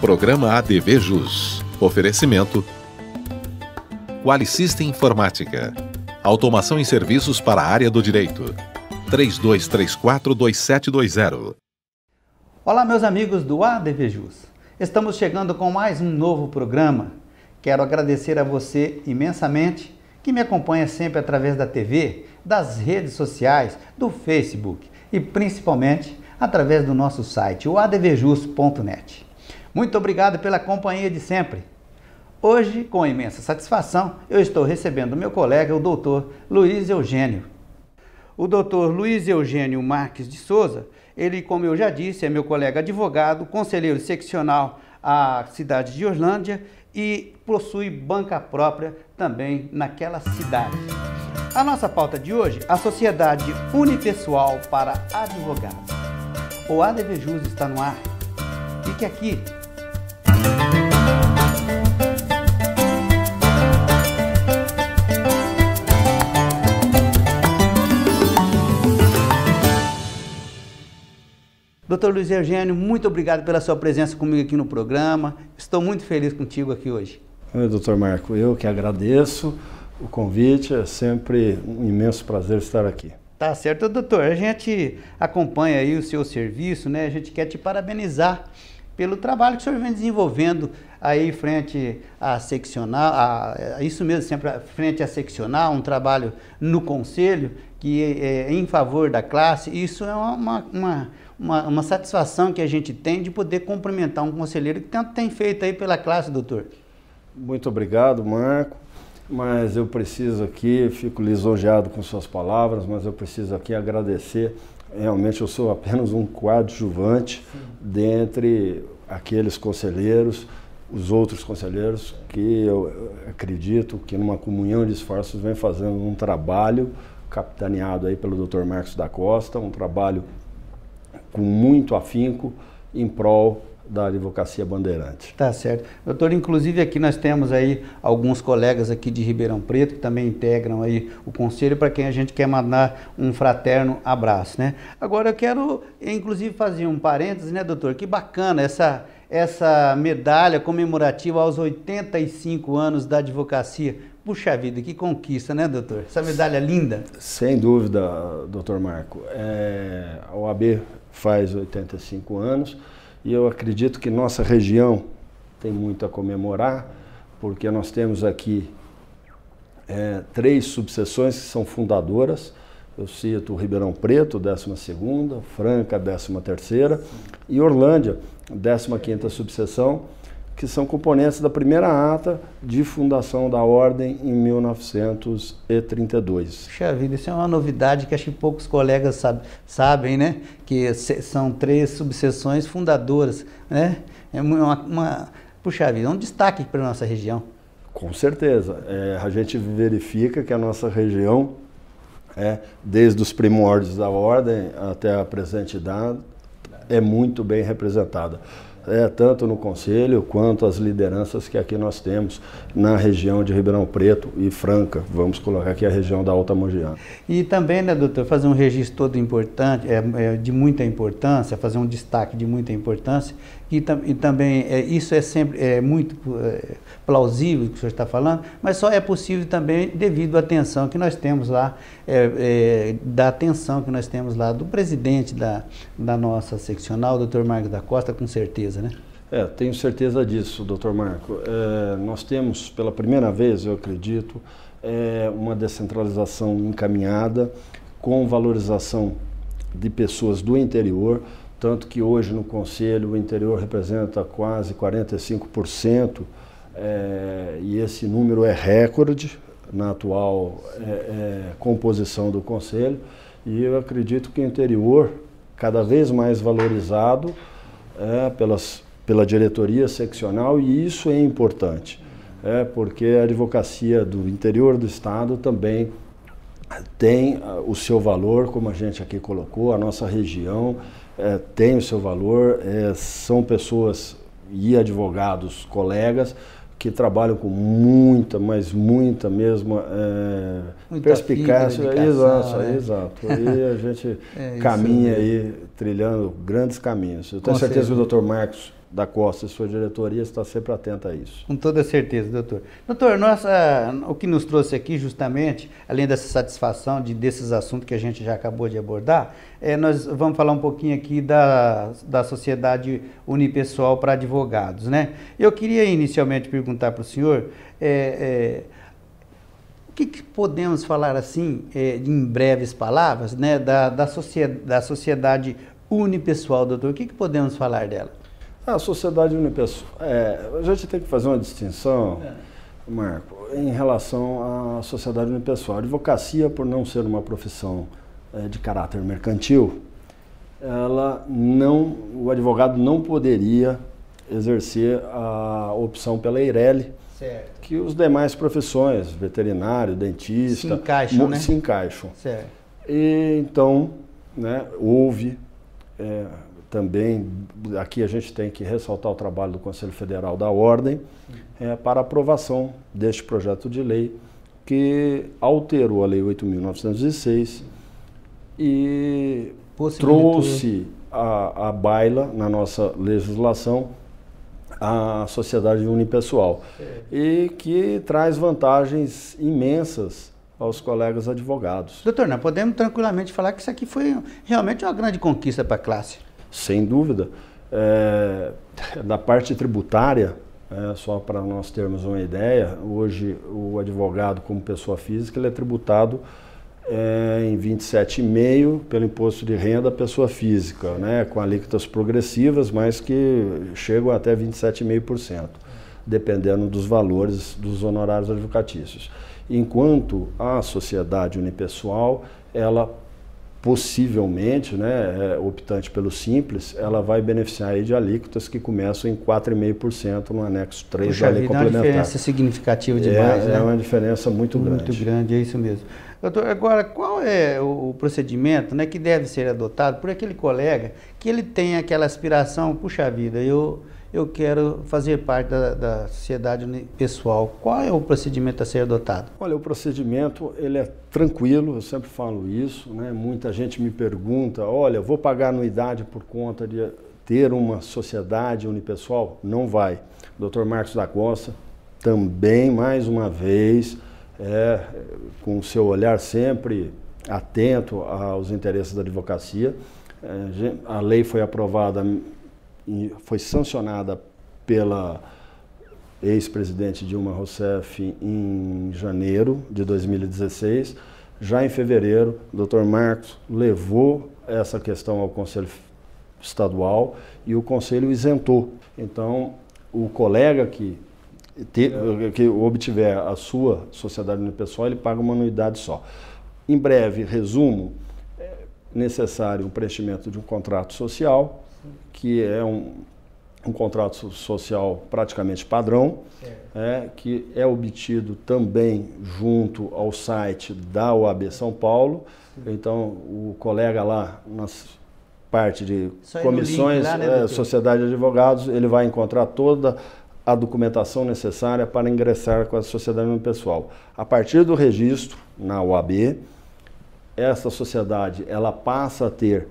Programa ADV Jus. Oferecimento. Qualicista Informática. Automação em serviços para a área do direito. 32342720. Olá, meus amigos do ADV Jus. Estamos chegando com mais um novo programa. Quero agradecer a você imensamente que me acompanha sempre através da TV, das redes sociais, do Facebook e principalmente através do nosso site, o advjus.net. Muito obrigado pela companhia de sempre. Hoje, com imensa satisfação, eu estou recebendo meu colega, o doutor Luiz Eugênio. O doutor Luiz Eugênio Marques de Souza, ele, como eu já disse, é meu colega advogado, conselheiro seccional à cidade de Orlândia e possui banca própria também naquela cidade. A nossa pauta de hoje, a Sociedade Unipessoal para Advogados. O ADV Jus está no ar. Fique aqui Doutor Luiz Eugênio, muito obrigado pela sua presença comigo aqui no programa. Estou muito feliz contigo aqui hoje. Doutor Marco, eu que agradeço o convite. É sempre um imenso prazer estar aqui. Tá certo, doutor. A gente acompanha aí o seu serviço, né? A gente quer te parabenizar pelo trabalho que o senhor vem desenvolvendo aí frente à seccional, a, é isso mesmo, sempre frente à seccional, um trabalho no conselho que é, é em favor da classe. Isso é uma, uma uma, uma satisfação que a gente tem de poder cumprimentar um conselheiro que tanto tem feito aí pela classe, doutor. Muito obrigado, Marco. Mas eu preciso aqui, fico lisonjeado com suas palavras, mas eu preciso aqui agradecer. Realmente eu sou apenas um coadjuvante Sim. dentre aqueles conselheiros, os outros conselheiros que eu acredito que numa comunhão de esforços vem fazendo um trabalho capitaneado aí pelo Dr. Marcos da Costa, um trabalho com muito afinco em prol da advocacia bandeirante. Tá certo. Doutor, inclusive aqui nós temos aí alguns colegas aqui de Ribeirão Preto que também integram aí o conselho para quem a gente quer mandar um fraterno abraço, né? Agora eu quero inclusive fazer um parênteses, né, doutor? Que bacana essa essa medalha comemorativa aos 85 anos da advocacia. Puxa vida, que conquista, né, doutor? Essa medalha linda. Sem dúvida, doutor Marco. É, a OAB faz 85 anos e eu acredito que nossa região tem muito a comemorar, porque nós temos aqui é, três subseções que são fundadoras. Eu cito Ribeirão Preto, 12 Franca, 13 e Orlândia, 15 subseção que são componentes da primeira ata de fundação da ordem em 1932. Puxa vida, isso é uma novidade que acho que poucos colegas sabe, sabem, né? Que são três subseções fundadoras, né? É, é uma, uma puxa vida, é um destaque para a nossa região. Com certeza. É, a gente verifica que a nossa região, é, desde os primórdios da ordem até a presente idade, é muito bem representada é, tanto no Conselho quanto as lideranças que aqui nós temos na região de Ribeirão Preto e Franca. Vamos colocar aqui a região da Alta Mogiana. E também, né, doutor, fazer um registro todo importante, é, é, de muita importância, fazer um destaque de muita importância, e, tam, e também é, isso é sempre é muito é, plausível o que o senhor está falando, mas só é possível também devido à atenção que nós temos lá, é, é da atenção que nós temos lá do presidente da, da nossa seccional, doutor Marcos da Costa, com certeza, né? É, tenho certeza disso, doutor Marco. É, nós temos, pela primeira vez, eu acredito, é, uma descentralização encaminhada com valorização de pessoas do interior tanto que hoje no Conselho o interior representa quase 45%, é, eh, e esse número é recorde na atual é, é, composição do Conselho, e eu acredito que o interior, cada vez mais valorizado é, pelas, pela diretoria seccional, e isso é importante, é, porque a advocacia do interior do Estado também tem ah, o seu valor, como a gente aqui colocou, a nossa região é, tem o seu valor, é, são pessoas e advogados, colegas, que trabalham com muita, mas muita mesmo é, muita perspicácia. exato, né? exato. E a gente é, caminha aí, trilhando grandes caminhos. Eu tenho certeza, certeza que o Dr. Marcos da Costa e sua diretoria está sempre atenta a isso. Com toda certeza, doutor. Doutor, nossa, ah, o que nos trouxe aqui justamente, além dessa satisfação de, desses assuntos que a gente já acabou de abordar, é, nós vamos falar um pouquinho aqui da, da Sociedade Unipessoal para Advogados. Né? Eu queria inicialmente perguntar para o senhor... É, é, o que, que podemos falar assim, é, em breves palavras, né, da, da, sociedade, da sociedade unipessoal, doutor? O que, que podemos falar dela? A sociedade unipessoal. É, a gente tem que fazer uma distinção, é. Marco, em relação à sociedade unipessoal. A advocacia, por não ser uma profissão é, de caráter mercantil, ela não, o advogado não poderia exercer a opção pela Eireli, certo. que os demais profissões, veterinário, dentista, se encaixam, né? se encaixam. Certo. E, então, né, houve é, também aqui a gente tem que ressaltar o trabalho do Conselho Federal da Ordem é, para aprovação deste projeto de lei que alterou a Lei 8.906 e trouxe a, a, baila na nossa legislação a sociedade unipessoal e que traz vantagens imensas aos colegas advogados. Doutor, nós podemos tranquilamente falar que isso aqui foi realmente uma grande conquista para a classe. Sem dúvida. É, da parte tributária, é, só para nós termos uma ideia, hoje o advogado como pessoa física ele é tributado é, em 27,5% pelo imposto de renda da pessoa física, né, com alíquotas progressivas, mas que chegam até 27,5%, dependendo dos valores dos honorários advocatícios. Enquanto a sociedade unipessoal, ela possivelmente, né, é, optante pelo simples, ela vai beneficiar aí de alíquotas que começam em 4,5% no anexo 3 Puxa, da é lei complementar. É uma diferença significativa demais. É, é né? é uma diferença muito, muito grande. Muito grande, é isso mesmo. Doutor, agora, qual é o procedimento né, que deve ser adotado por aquele colega que ele tem aquela aspiração, puxa vida, eu eu quero fazer parte da, da sociedade pessoal. Qual é o procedimento a ser adotado? Olha, o procedimento ele é tranquilo, eu sempre falo isso, né? Muita gente me pergunta, olha, vou pagar anuidade por conta de ter uma sociedade unipessoal? Não vai. Dr. Marcos da Costa também mais uma vez é, com seu olhar sempre atento aos interesses da advocacia. É, a lei foi aprovada foi sancionada pela ex-presidente Dilma Rousseff em janeiro de 2016. Já em fevereiro, o Dr. Marcos levou essa questão ao Conselho Estadual e o Conselho isentou. Então, o colega que, te, que obtiver a sua sociedade unipessoal, ele paga uma anuidade só. Em breve, resumo, é necessário o preenchimento de um contrato social, que é um, um contrato social praticamente padrão, é, que é obtido também junto ao site da OAB São Paulo. Então, o colega lá, na parte de comissões, lá, né, é, Sociedade de Advogados, ele vai encontrar toda a documentação necessária para ingressar com a sociedade pessoal. A partir do registro na OAB, essa sociedade ela passa a ter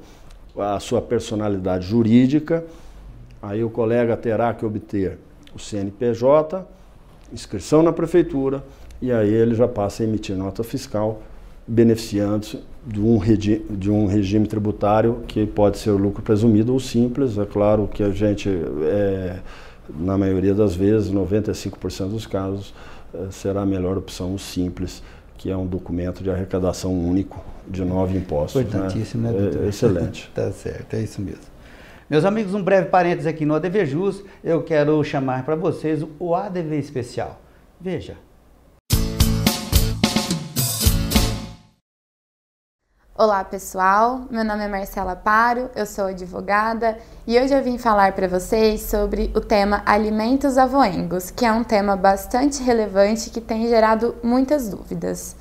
a sua personalidade jurídica, aí o colega terá que obter o CNPJ, inscrição na prefeitura, e aí ele já passa a emitir nota fiscal, beneficiando-se de, um de um, regime tributário que pode ser o lucro presumido ou simples. É claro que a gente, é, na maioria das vezes, 95% dos casos, é, será a melhor opção o simples que é um documento de arrecadação único de nove impostos. Né? Importantíssimo, né, né doutor? É, excelente. tá certo, é isso mesmo. Meus amigos, um breve parênteses aqui no ADV Jus, eu quero chamar para vocês o ADV Especial. Veja, Olá pessoal, meu nome é Marcela Paro, eu sou advogada e hoje eu vim falar para vocês sobre o tema alimentos avoengos, que é um tema bastante relevante que tem gerado muitas dúvidas.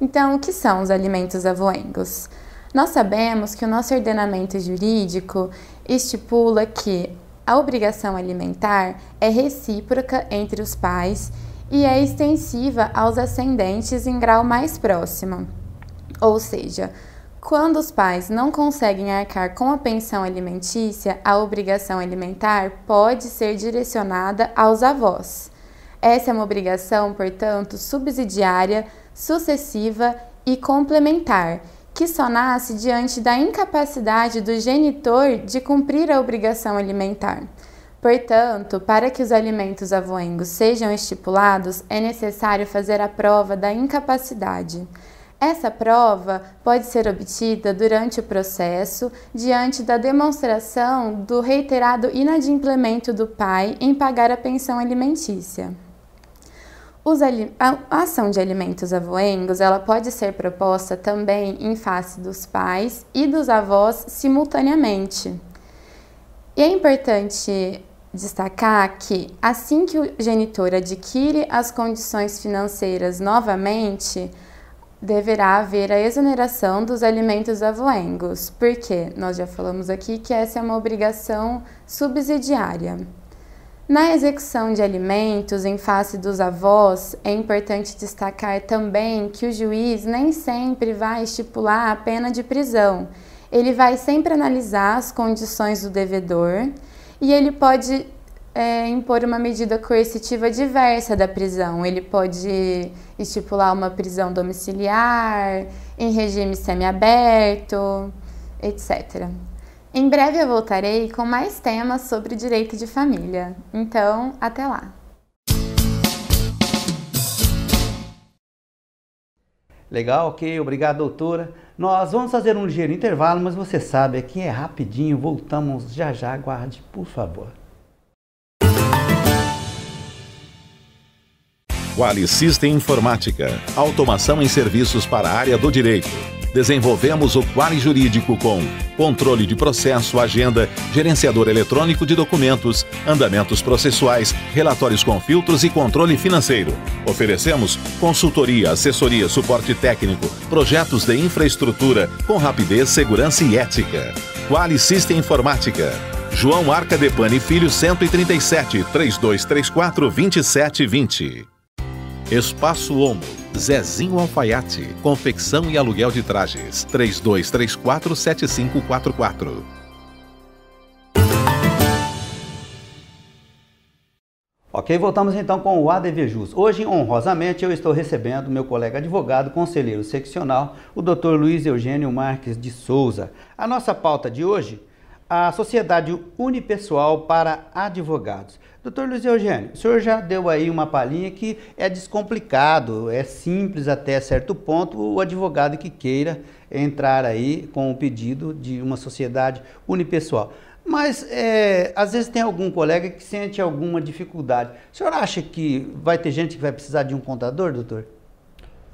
Então, o que são os alimentos avoengos? Nós sabemos que o nosso ordenamento jurídico estipula que a obrigação alimentar é recíproca entre os pais e é extensiva aos ascendentes em grau mais próximo. Ou seja, quando os pais não conseguem arcar com a pensão alimentícia, a obrigação alimentar pode ser direcionada aos avós. Essa é uma obrigação, portanto, subsidiária, sucessiva e complementar, que só nasce diante da incapacidade do genitor de cumprir a obrigação alimentar. Portanto, para que os alimentos avoengos sejam estipulados, é necessário fazer a prova da incapacidade. Essa prova pode ser obtida durante o processo, diante da demonstração do reiterado inadimplemento do pai em pagar a pensão alimentícia. a ação de alimentos avoengos ela pode ser proposta também em face dos pais e dos avós simultaneamente. E é importante destacar que, assim que o genitor adquire as condições financeiras novamente, deverá haver a exoneração dos alimentos avoengos, porque nós já falamos aqui que essa é uma obrigação subsidiária. Na execução de alimentos em face dos avós, é importante destacar também que o juiz nem sempre vai estipular a pena de prisão. Ele vai sempre analisar as condições do devedor e ele pode é, impor uma medida coercitiva diversa da prisão. Ele pode estipular uma prisão domiciliar, em regime semiaberto, etc. Em breve eu voltarei com mais temas sobre direito de família. Então, até lá! Legal, ok, obrigado, doutora. Nós vamos fazer um ligeiro intervalo, mas você sabe, que é rapidinho, voltamos já já, aguarde, por favor. Qualicista Informática, automação em serviços para a área do direito. Desenvolvemos o Quali Jurídico com controle de processo, agenda, gerenciador eletrônico de documentos, andamentos processuais, relatórios com filtros e controle financeiro. Oferecemos consultoria, assessoria, suporte técnico, projetos de infraestrutura com rapidez, segurança e ética. System Informática. João Arca de Pane Filho 137 3234 2720. Espaço Homo, Zezinho Alfaiate, confecção e aluguel de trajes, 32347544. Ok, voltamos então com o ADV Jus. Hoje, honrosamente, eu estou recebendo meu colega advogado, conselheiro seccional, o Dr. Luiz Eugênio Marques de Souza. A nossa pauta de hoje, a Sociedade Unipessoal para Advogados. Doutor Luiz Eugênio, o senhor já deu aí uma palhinha que é descomplicado, é simples até certo ponto o advogado que queira entrar aí com o pedido de uma sociedade unipessoal. Mas é, às vezes tem algum colega que sente alguma dificuldade. O senhor acha que vai ter gente que vai precisar de um contador, doutor?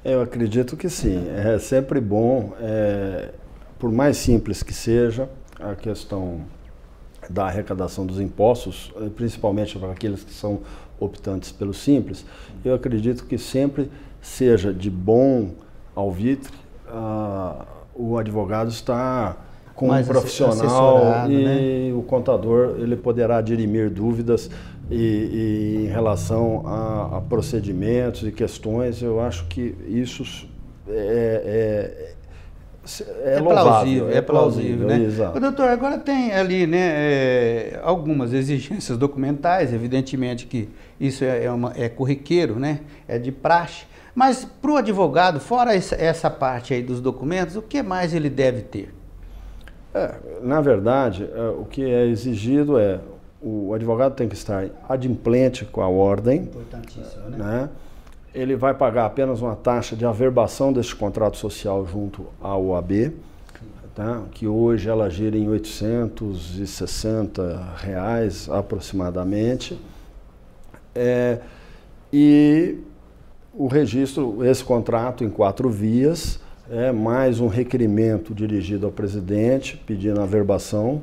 Eu acredito que sim. É sempre bom, é, por mais simples que seja, a questão da arrecadação dos impostos, eh, principalmente para aqueles que são optantes pelo simples, eu acredito que sempre seja de bom alvitre uh, o advogado estar com Mais um profissional e né? o contador ele poderá dirimir dúvidas e, e em relação a, a, procedimentos e questões. Eu acho que isso é, é é, é louvável, plausível, é, é plausível, né? né? Exato. Doutor, agora tem ali, né, é, algumas exigências documentais, evidentemente que isso é, é uma, é corriqueiro, né? É de praxe. Mas para o advogado, fora essa parte aí dos documentos, o que mais ele deve ter? É, na verdade, o que é exigido é o advogado tem que estar adimplente com a ordem. Importantíssimo, né? né? ele vai pagar apenas uma taxa de averbação deste contrato social junto à OAB, tá? que hoje ela gira em 860 reais aproximadamente. É, e o registro, esse contrato em quatro vias, é mais um requerimento dirigido ao presidente pedindo averbação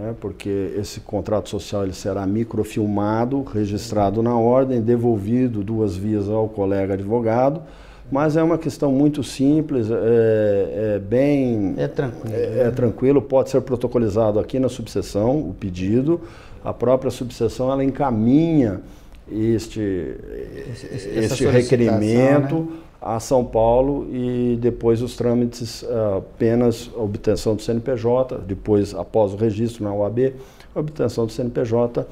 é, porque esse contrato social ele será microfilmado, registrado na ordem, devolvido duas vias ao colega advogado, mas é uma questão muito simples, é, é bem... É tranquilo. É, né? é, tranquilo, pode ser protocolizado aqui na subseção, o pedido, a própria subseção ela encaminha este, esse, esse requerimento né? a São Paulo e depois os trâmites apenas ah, obtenção do CNPJ, depois após o registro na UAB, obtenção do CNPJ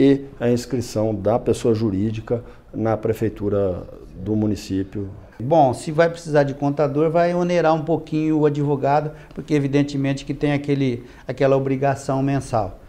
e a inscrição da pessoa jurídica na prefeitura do município. Bom, se vai precisar de contador, vai onerar um pouquinho o advogado, porque evidentemente que tem aquele, aquela obrigação mensal.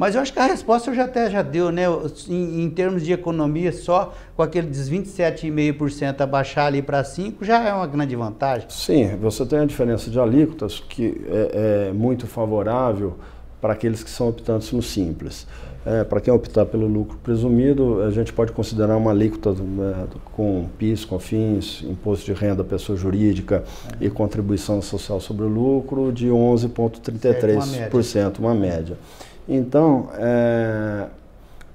Mas eu acho que a resposta eu já até já deu, né? Em, em termos de economia, só com aqueles 27,5% abaixar ali para 5% já é uma grande vantagem. Sim, você tem a diferença de alíquotas que é, é muito favorável para aqueles que são optantes no Simples. É, para quem optar pelo lucro presumido, a gente pode considerar uma alíquota né, com PIS, COFINS, Imposto de Renda Pessoa Jurídica é. e Contribuição Social sobre o Lucro de 11,33%, uma média. Uma média. É. Então, é,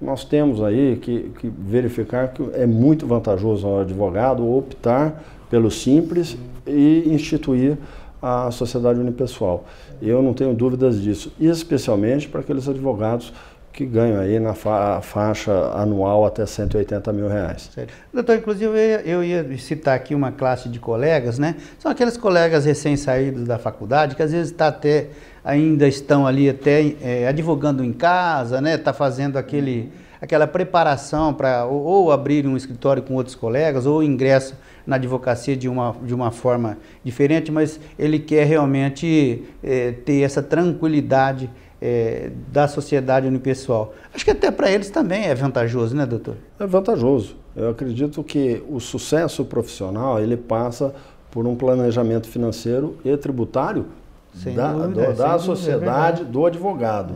nós temos aí que, que, verificar que é muito vantajoso ao advogado optar pelo simples e instituir a sociedade unipessoal. Eu não tenho dúvidas disso, especialmente para aqueles advogados que ganham aí na fa faixa anual até 180 mil reais. Sério. Doutor, inclusive eu ia, citar aqui uma classe de colegas, né? São aqueles colegas recém-saídos da faculdade que às vezes está até ainda estão ali até é, advogando em casa, né? Está fazendo aquele aquela preparação para ou, ou, abrir um escritório com outros colegas ou ingresso na advocacia de uma, de uma forma diferente, mas ele quer realmente é, ter essa tranquilidade é, da sociedade unipessoal. Acho que até para eles também é vantajoso, né, doutor? É vantajoso. Eu acredito que o sucesso profissional ele passa por um planejamento financeiro e tributário sem da, dúvida, do, da é sociedade, é do advogado.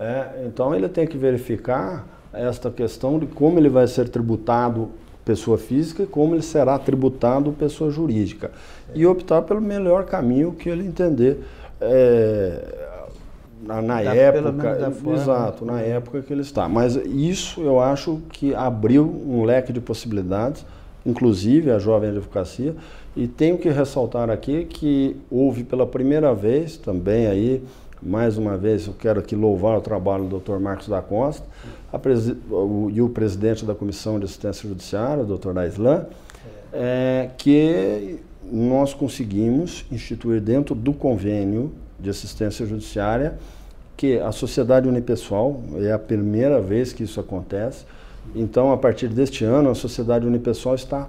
É, é então ele tem que verificar esta questão de como ele vai ser tributado pessoa física e como ele será tributado pessoa jurídica e optar pelo melhor caminho que ele entender é, na, na da, época, exato, na época que ele está. Mas isso eu acho que abriu um leque de possibilidades, inclusive a jovem advocacia. E tenho que ressaltar aqui que houve pela primeira vez também aí mais uma vez, eu quero aqui louvar o trabalho do Dr. Marcos da Costa o, e o presidente da Comissão de Assistência Judiciária, o Dr. da é, que nós conseguimos instituir dentro do convênio de assistência judiciária, que a sociedade unipessoal, é a primeira vez que isso acontece, então a partir deste ano a sociedade unipessoal está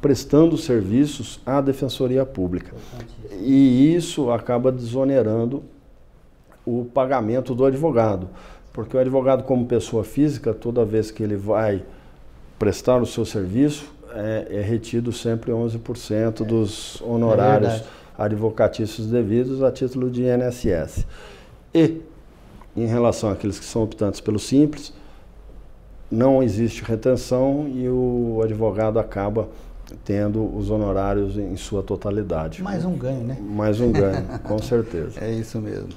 prestando serviços à Defensoria Pública. E isso acaba desonerando o pagamento do advogado, porque o advogado como pessoa física, toda vez que ele vai prestar o seu serviço, é, é retido sempre 11% dos é, é honorários. É advocatícios devidos a título de INSS. E, em relação àqueles que são optantes pelo Simples, não existe retenção e o advogado acaba tendo os honorários em sua totalidade. Mais um ganho, né? Mais um ganho, com certeza. É isso mesmo.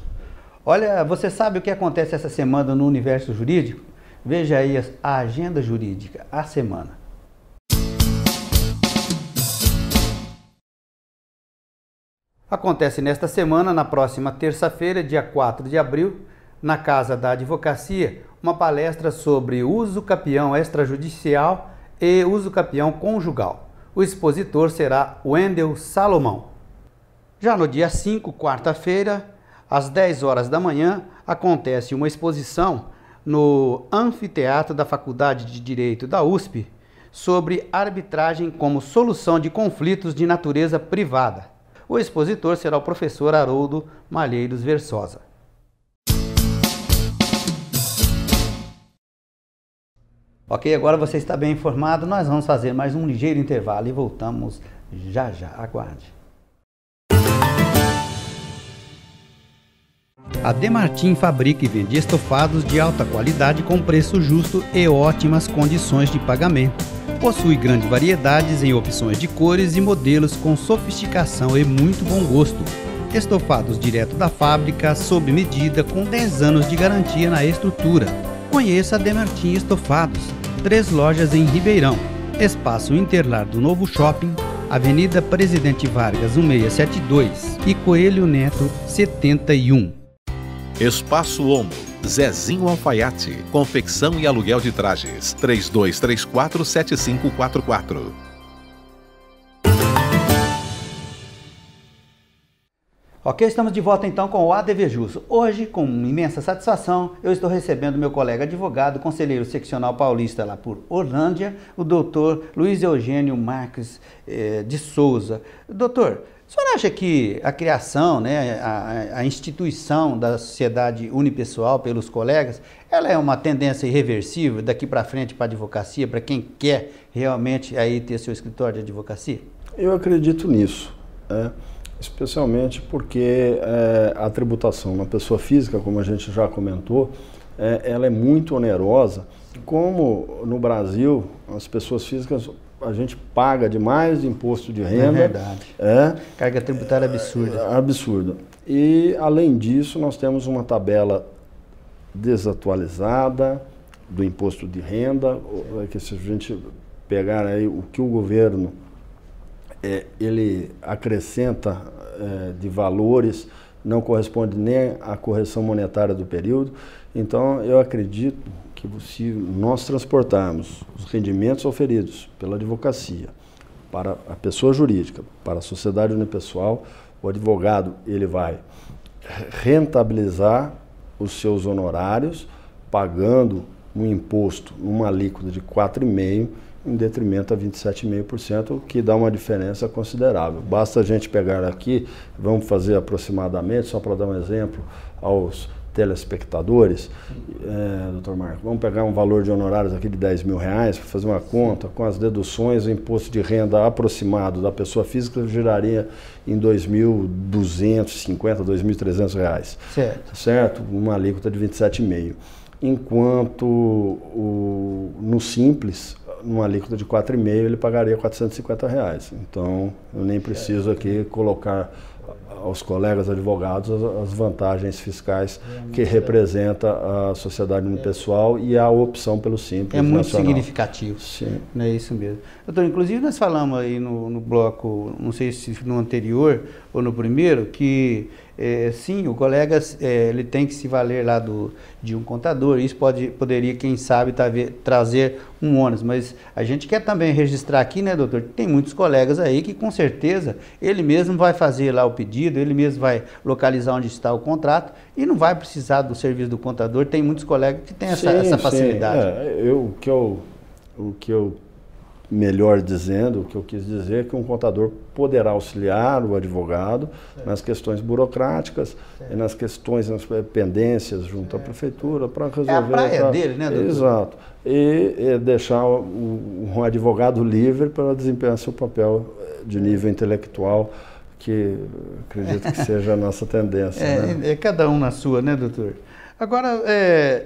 Olha, você sabe o que acontece essa semana no universo jurídico? Veja aí a agenda jurídica, a semana. acontece nesta semana, na próxima terça-feira, dia 4 de abril, na Casa da Advocacia, uma palestra sobre uso capião extrajudicial e uso capião conjugal. O expositor será Wendel Salomão. Já no dia 5, quarta-feira, às 10 horas da manhã, acontece uma exposição no Anfiteatro da Faculdade de Direito da USP sobre arbitragem como solução de conflitos de natureza privada. O expositor será o professor Haroldo Malheiros Versosa. Ok, agora você está bem informado. Nós vamos fazer mais um ligeiro intervalo e voltamos já já. Aguarde. A Demartim fabrica e vende estofados de alta qualidade com preço justo e ótimas condições de pagamento Possui grandes variedades em opções de cores e modelos com sofisticação e muito bom gosto. Estofados direto da fábrica, sob medida, com 10 anos de garantia na estrutura. Conheça a Demartim Estofados, três lojas em Ribeirão, Espaço Interlar do Novo Shopping, Avenida Presidente Vargas 1672 e Coelho Neto 71. Espaço Omo. Zezinho Alfaiate. Confecção e aluguel de trajes. 3234-7544. Ok, estamos de volta então com o ADV Jus. Hoje, com imensa satisfação, eu estou recebendo meu colega advogado, conselheiro seccional paulista lá por Orlândia, o doutor Luiz Eugênio Marques eh, de Souza. Doutor, senhor acha que a criação, né, a, a, instituição da sociedade unipessoal pelos colegas, ela é uma tendência irreversível daqui para frente para a advocacia, para quem quer realmente aí ter seu escritório de advocacia? Eu acredito nisso, é, especialmente porque é, a tributação na pessoa física, como a gente já comentou, é, ela é muito onerosa. Como no Brasil as pessoas físicas a gente paga demais de imposto de renda. É verdade. É, Carga tributária absurda. É, absurda. E, além disso, nós temos uma tabela desatualizada do imposto de renda, é que se a gente pegar aí o que o governo é, ele acrescenta é, de valores, não corresponde nem à correção monetária do período. Então, eu acredito que se nós transportarmos os rendimentos oferidos pela advocacia para a pessoa jurídica, para a sociedade unipessoal, o advogado ele vai rentabilizar os seus honorários pagando um imposto, uma alíquota de 4,5% em detrimento a 27,5%, que dá uma diferença considerável. Basta a gente pegar aqui, vamos fazer aproximadamente, só para dar um exemplo, aos telespectadores, é, doutor Marco, vamos pegar um valor de honorários aqui de 10 mil reais para fazer uma conta com as deduções, o imposto de renda aproximado da pessoa física giraria em 2.250, 2.300 reais. Certo. Tá certo? Uma alíquota de 27,5. Enquanto o, no Simples, numa alíquota de 4,5, ele pagaria 450 reais. Então, eu nem preciso aqui colocar aos colegas advogados as, vantagens fiscais que representa a sociedade unipessoal e a opção pelo simples. É muito nacional. significativo. Sim. É isso mesmo. Doutor, inclusive nós falamos aí no, no bloco, não sei se no anterior ou no primeiro, que é, sim, o colega é, ele tem que se valer lá do, de um contador. Isso pode, poderia, quem sabe, tá, trazer um ônus. Mas a gente quer também registrar aqui, né, doutor? Tem muitos colegas aí que com certeza ele mesmo vai fazer lá o pedido, ele mesmo vai localizar onde está o contrato e não vai precisar do serviço do contador. Tem muitos colegas que têm essa, sim, essa facilidade. Sim. É, eu, o que eu, o que eu melhor dizendo, o que eu quis dizer é que um contador poderá auxiliar o advogado certo. nas questões burocráticas certo. e nas questões, nas eh, pendências junto certo. à prefeitura para resolver. É a praia dele, né, doutor? Exato. E, e eh, deixar o, um advogado livre para desempenhar seu papel eh, de é. nível intelectual, que acredito que seja a nossa tendência. É, né? É, é cada um na sua, né, doutor? Agora, é,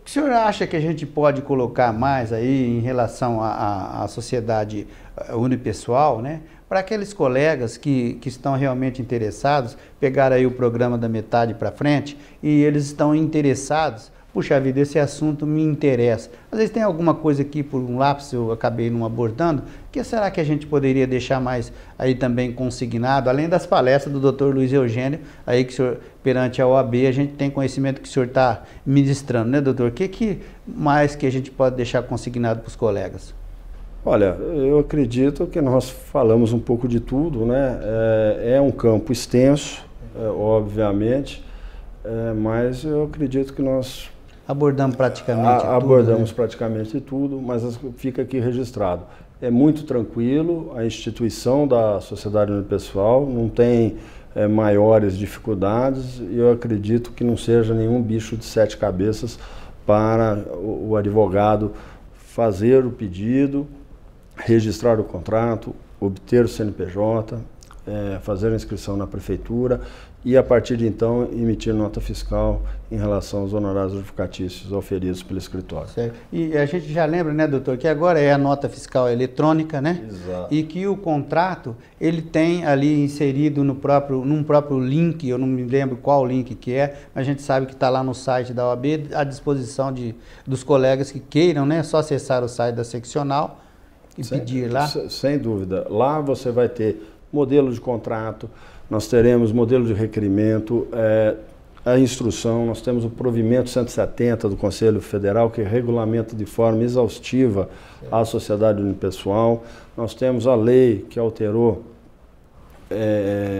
o que o senhor acha que a gente pode colocar mais aí em relação à sociedade eh, unipessoal, né? Para aqueles colegas que, que estão realmente interessados, pegar aí o programa da metade para frente e eles estão interessados puxa vida, esse assunto me interessa. Às vezes tem alguma coisa aqui por um lápis eu acabei não abordando, que será que a gente poderia deixar mais aí também consignado, além das palestras do Dr. Luiz Eugênio, aí que o senhor, perante a OAB, a gente tem conhecimento que o senhor está ministrando, né, doutor? O que, que mais que a gente pode deixar consignado para os colegas? Olha, eu acredito que nós falamos um pouco de tudo, né? É, é um campo extenso, é, obviamente, é, mas eu acredito que nós Abordamos praticamente a, tudo. Abordamos né? praticamente tudo, mas fica aqui registrado. É muito tranquilo, a instituição da Sociedade Unipessoal não tem é, maiores dificuldades e eu acredito que não seja nenhum bicho de sete cabeças para o, o advogado fazer o pedido, registrar o contrato, obter o CNPJ, é, fazer a inscrição na prefeitura e, a partir de então, emitir nota fiscal em relação aos honorários advocatícios oferidos pelo escritório. Certo. E a gente já lembra, né, doutor, que agora é a nota fiscal eletrônica, né? Exato. E que o contrato, ele tem ali inserido no próprio, num próprio link, eu não me lembro qual link que é, mas a gente sabe que está lá no site da OAB, à disposição de, dos colegas que queiram, né? Só acessar o site da seccional e sem, pedir lá. Sem dúvida. Lá você vai ter modelo de contrato, nós teremos modelo de requerimento, é, a instrução, nós temos o provimento 170 do Conselho Federal, que regulamenta de forma exaustiva a sociedade unipessoal, nós temos a lei que alterou é,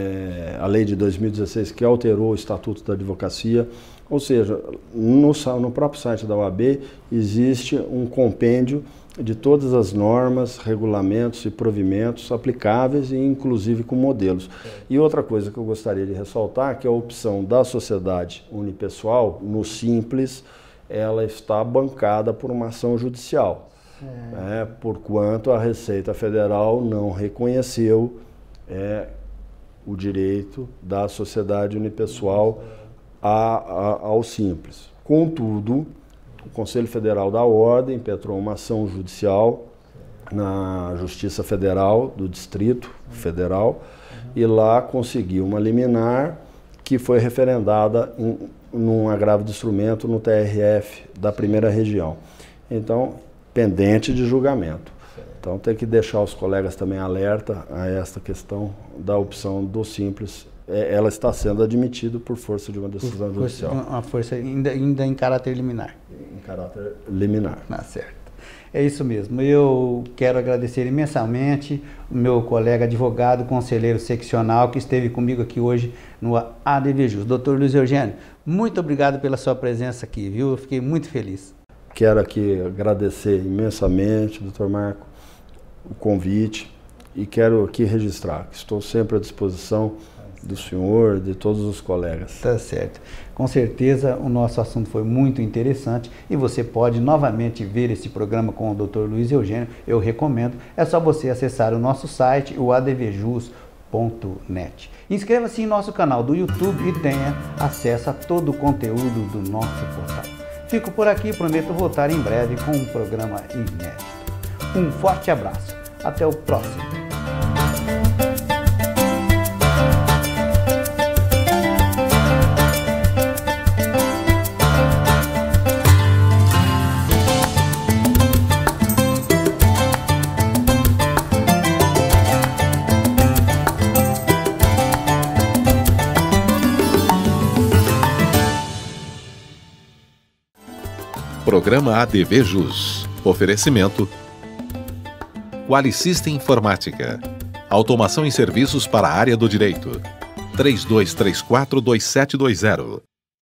a lei de 2016 que alterou o Estatuto da Advocacia. Ou seja, no, no próprio site da OAB existe um compêndio de todas as normas, regulamentos e provimentos aplicáveis e inclusive com modelos. E outra coisa que eu gostaria de ressaltar que é a opção da sociedade unipessoal no simples, ela está bancada por uma ação judicial. É. Né, porquanto a Receita Federal não reconheceu é, o direito da sociedade unipessoal a, a, ao simples. Contudo, o Conselho Federal da Ordem impetrou uma ação judicial na Justiça Federal do Distrito Federal e lá conseguiu uma liminar que foi referendada em, num agravo de instrumento no TRF da primeira região. Então, pendente de julgamento. Então tem que deixar os colegas também alerta a esta questão da opção do simples. É, ela está sendo admitida por força de uma decisão por, judicial. Uma força ainda, ainda em caráter liminar. Em caráter liminar. Tá certo. É isso mesmo. Eu quero agradecer imensamente o meu colega advogado, conselheiro seccional, que esteve comigo aqui hoje no ADVJUS. Doutor Luiz Eugênio, muito obrigado pela sua presença aqui, viu? Eu fiquei muito feliz. Quero aqui agradecer imensamente, doutor Marco, o convite e quero aqui registrar que estou sempre à disposição do senhor, de todos os colegas. Tá certo. Com certeza o nosso assunto foi muito interessante e você pode novamente ver esse programa com o Dr. Luiz Eugênio. Eu recomendo. É só você acessar o nosso site, o advjus.net. Inscreva-se em nosso canal do YouTube e tenha acesso a todo o conteúdo do nosso portal. Fico por aqui, prometo voltar em breve com um programa inédito. Um forte abraço. Até o próximo. Programa ADV Jus. Oferecimento Qualicista Informática. Automação em serviços para a área do direito. 32342720